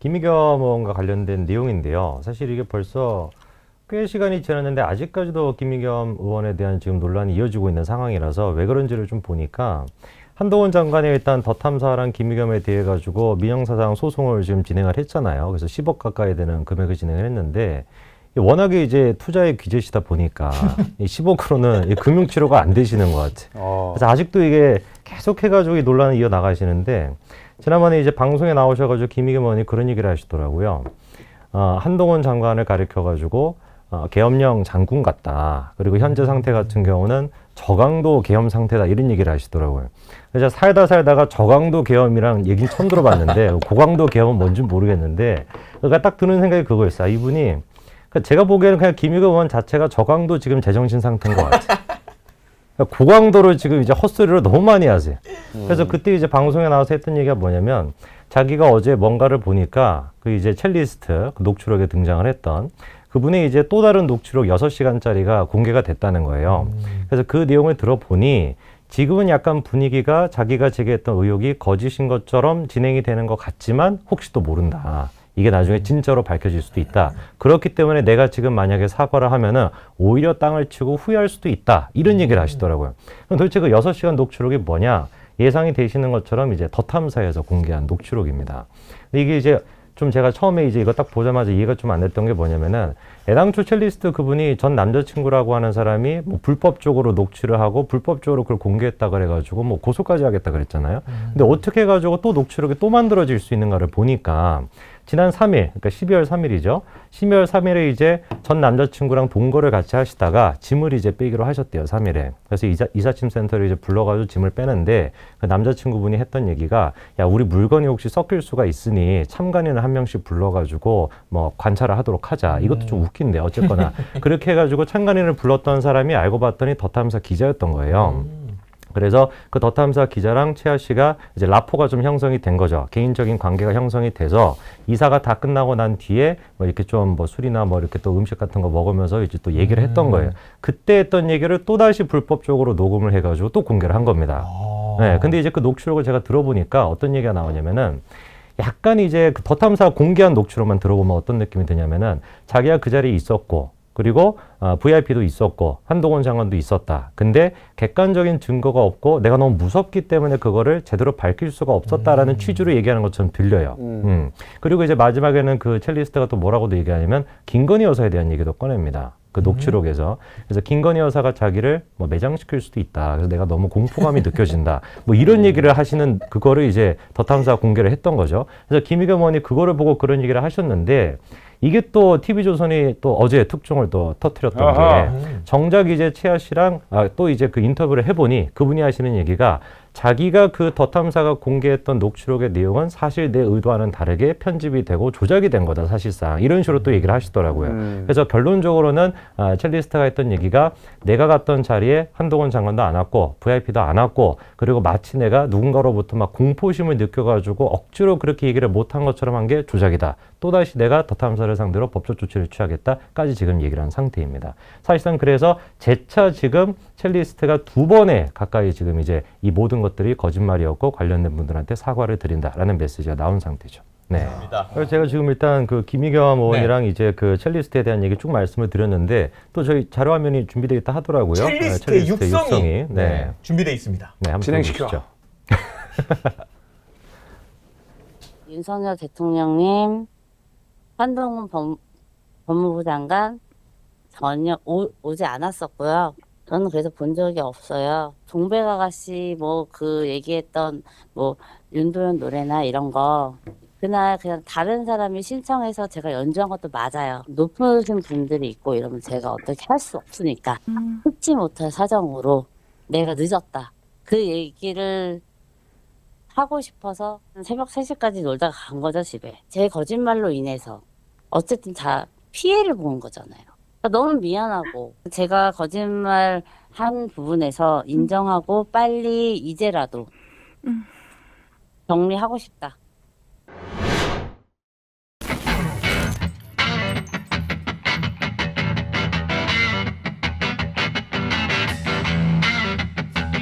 김의겸 의원과 관련된 내용인데요. 사실 이게 벌써 꽤 시간이 지났는데 아직까지도 김의겸 의원에 대한 지금 논란이 이어지고 있는 상황이라서 왜 그런지를 좀 보니까 한동훈 장관이 일단 더 탐사랑 김의겸에 대해 가지고 민영사상 소송을 지금 진행을 했잖아요. 그래서 10억 가까이 되는 금액을 진행을 했는데 워낙에 이제 투자의 귀재시다 보니까 15%는 금융 치료가 안 되시는 것 같아요. 어. 그래서 아직도 이게 계속 해가지고 이 논란을 이어 나가시는데 지난번에 이제 방송에 나오셔가지고 김희겸 의원이 그런 얘기를 하시더라고요. 어, 한동훈 장관을 가리켜가지고 어, 계엄령 장군 같다. 그리고 현재 상태 같은 경우는 저강도 계엄 상태다 이런 얘기를 하시더라고요. 그래서 살다 살다가 저강도 계엄이랑 얘기는 처음 들어봤는데 고강도 계엄은 뭔지 모르겠는데 그러니까 딱 드는 생각이 그거였어요. 아, 이분이 그러니까 제가 보기에는 그냥 김의겸 의원 자체가 저강도 지금 제정신 상태인 것 같아요. 그러니까 고강도를 지금 이제 헛소리를 너무 많이 하세요. 그래서 음. 그때 이제 방송에 나와서 했던 얘기가 뭐냐면 자기가 어제 뭔가를 보니까 그 이제 첼리스트 그 녹취록에 등장을 했던 그분의 이제 또 다른 녹취록 여 시간짜리가 공개가 됐다는 거예요. 음. 그래서 그 내용을 들어보니 지금은 약간 분위기가 자기가 제기했던 의혹이 거짓인 것처럼 진행이 되는 것 같지만 혹시 또 모른다. 이게 나중에 진짜로 밝혀질 수도 있다. 그렇기 때문에 내가 지금 만약에 사과를 하면은 오히려 땅을 치고 후회할 수도 있다. 이런 음. 얘기를 하시더라고요. 그럼 도대체 그6 시간 녹취록이 뭐냐? 예상이 되시는 것처럼 이제 더 탐사에서 공개한 녹취록입니다. 근데 이게 이제 좀 제가 처음에 이제 이거 딱 보자마자 이해가 좀 안 됐던 게 뭐냐면은 애당초 첼리스트 그분이 전 남자친구라고 하는 사람이 뭐 불법적으로 녹취를 하고 불법적으로 그걸 공개했다 그래가지고 뭐 고소까지 하겠다 그랬잖아요. 음. 근데 어떻게 해가지고 또 녹취록이 또 만들어질 수 있는가를 보니까 지난 3일, 그러니까 12월 3일이죠. 12월 3일에 이제 전 남자친구랑 동거를 같이 하시다가 짐을 이제 빼기로 하셨대요, 3일에. 그래서 이사, 이사짐센터를 이제 불러가지고 짐을 빼는데 그 남자친구분이 했던 얘기가 야, 우리 물건이 혹시 섞일 수가 있으니 참관인을 한 명씩 불러가지고 뭐 관찰을 하도록 하자. 이것도 좀 음. 웃긴데, 어쨌거나. 그렇게 해가지고 참관인을 불렀던 사람이 알고 봤더니 더 탐사 기자였던 거예요. 음. 그래서 그더 탐사 기자랑 최아 씨가 이제 라포가 좀 형성이 된 거죠. 개인적인 관계가 형성이 돼서 이사가 다 끝나고 난 뒤에 뭐 이렇게 좀 뭐 술이나 뭐 이렇게 또 음식 같은 거 먹으면서 이제 또 얘기를 했던 음. 거예요. 그때 했던 얘기를 또 다시 불법적으로 녹음을 해가지고 또 공개를 한 겁니다. 아. 네, 근데 이제 그 녹취록을 제가 들어보니까 어떤 얘기가 나오냐면은 약간 이제 그더 탐사 공개한 녹취록만 들어보면 어떤 느낌이 드냐면은 자기가 그 자리에 있었고 그리고 어, VIP도 있었고 한동훈 장관도 있었다. 근데 객관적인 증거가 없고 내가 너무 무섭기 때문에 그거를 제대로 밝힐 수가 없었다라는 음. 취지로 얘기하는 것처럼 들려요. 음. 음. 그리고 이제 마지막에는 그 첼리스트가 또 뭐라고도 얘기하냐면 김건희 여사에 대한 얘기도 꺼냅니다. 그 녹취록에서 그래서 김건희 여사가 자기를 뭐 매장시킬 수도 있다. 그래서 내가 너무 공포감이 느껴진다. 뭐 이런 음. 얘기를 하시는 그거를 이제 더 탐사 공개를 했던 거죠. 그래서 김희겸 의원이 그거를 보고 그런 얘기를 하셨는데 이게 또 TV조선이 또 어제 특종을 또 터뜨렸던 아하. 게 정작 이제 최아 씨랑 아, 또 이제 그 인터뷰를 해보니 그분이 하시는 얘기가 자기가 그 더 탐사가 공개했던 녹취록의 내용은 사실 내 의도와는 다르게 편집이 되고 조작이 된 거다 사실상 이런 식으로 또 얘기를 하시더라고요. 음. 그래서 결론적으로는 아, 첼리스트가 했던 얘기가 내가 갔던 자리에 한동훈 장관도 안 왔고 VIP도 안 왔고 그리고 마치 내가 누군가로부터 막 공포심을 느껴가지고 억지로 그렇게 얘기를 못 한 것처럼 한 게 조작이다. 또다시 내가 더 탐사를 상대로 법적 조치를 취하겠다까지 지금 얘기를 한 상태입니다. 사실상 그래서 재차 지금 첼리스트가 두 번에 가까이 지금 이제 이 모든 것 것들이 거짓말이었고 관련된 분들한테 사과를 드린다라는 메시지가 나온 상태죠. 네. 그래서 제가 지금 일단 그 김희겸 네. 의원이랑 네. 이제 그 첼리스트에 대한 얘기 쭉 말씀을 드렸는데 또 저희 자료 화면이 준비되 있다 하더라고요. 첼리스트, 네, 첼리스트 육성이, 육성이 네. 네. 준비되 있습니다. 네, 한번 진행시켜. 윤석열 대통령님, 한동훈 법, 법무부 장관 전혀 오, 오지 않았었고요. 저는 그래서 본 적이 없어요. 동백 아가씨 뭐 그 얘기했던 뭐 윤도현 노래나 이런 거 그날 그냥 다른 사람이 신청해서 제가 연주한 것도 맞아요. 높으신 분들이 있고 이러면 제가 어떻게 할 수 없으니까 흡지 음. 못할 사정으로 내가 늦었다. 그 얘기를 하고 싶어서 새벽 3시까지 놀다가 간 거죠, 집에. 제 거짓말로 인해서 어쨌든 다 피해를 본 거잖아요. 아, 너무 미안하고 제가 거짓말 한 부분에서 음. 인정하고 빨리 이제라도 음. 정리하고 싶다.